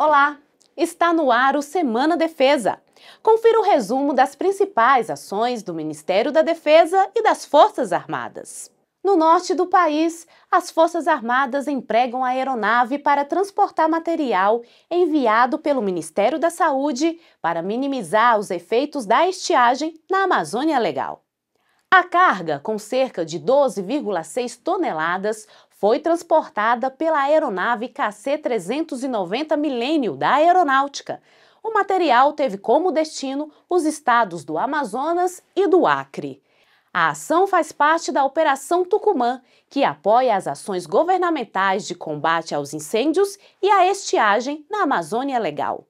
Olá! Está no ar o Semana Defesa. Confira o resumo das principais ações do Ministério da Defesa e das Forças Armadas. No norte do país, as Forças Armadas empregam a aeronave para transportar material enviado pelo Ministério da Saúde para minimizar os efeitos da estiagem na Amazônia Legal. A carga, com cerca de 12,6 toneladas, foi transportada pela aeronave KC-390 Millennium da Aeronáutica. O material teve como destino os estados do Amazonas e do Acre. A ação faz parte da Operação Tucumã, que apoia as ações governamentais de combate aos incêndios e à estiagem na Amazônia Legal.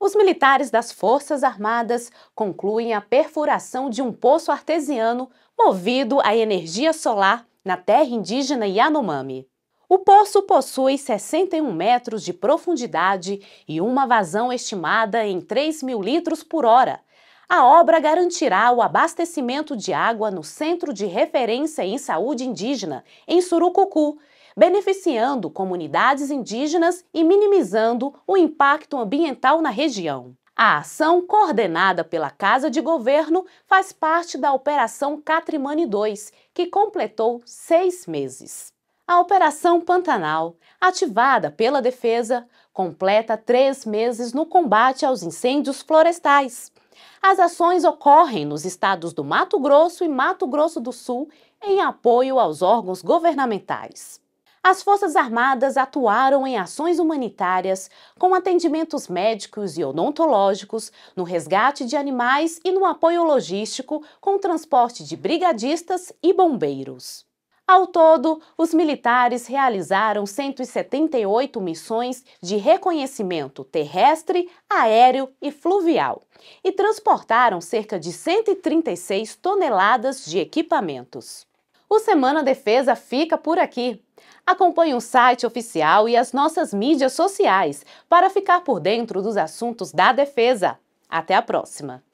Os militares das Forças Armadas concluem a perfuração de um poço artesiano movido à energia solar na terra indígena Yanomami. O poço possui 61 metros de profundidade e uma vazão estimada em 3 mil litros por hora. A obra garantirá o abastecimento de água no Centro de Referência em Saúde Indígena, em Surucucu, beneficiando comunidades indígenas e minimizando o impacto ambiental na região. A ação, coordenada pela Casa de Governo, faz parte da Operação Catrimani 2, que completou seis meses. A Operação Pantanal, ativada pela Defesa, completa três meses no combate aos incêndios florestais. As ações ocorrem nos estados do Mato Grosso e Mato Grosso do Sul em apoio aos órgãos governamentais as Forças Armadas atuaram em ações humanitárias, com atendimentos médicos e odontológicos, no resgate de animais e no apoio logístico com transporte de brigadistas e bombeiros. Ao todo, os militares realizaram 178 missões de reconhecimento terrestre, aéreo e fluvial e transportaram cerca de 136 toneladas de equipamentos. O Semana Defesa fica por aqui. Acompanhe o site oficial e as nossas mídias sociais para ficar por dentro dos assuntos da defesa. Até a próxima!